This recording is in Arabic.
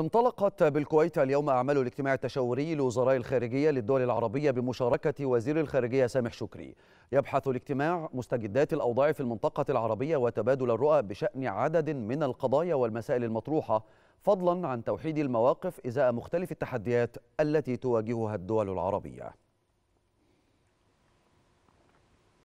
انطلقت بالكويت اليوم أعمال الاجتماع التشاوري لوزراء الخارجية للدول العربية بمشاركة وزير الخارجية سامح شكري يبحث الاجتماع مستجدات الأوضاع في المنطقة العربية وتبادل الرؤى بشأن عدد من القضايا والمسائل المطروحة فضلا عن توحيد المواقف إزاء مختلف التحديات التي تواجهها الدول العربية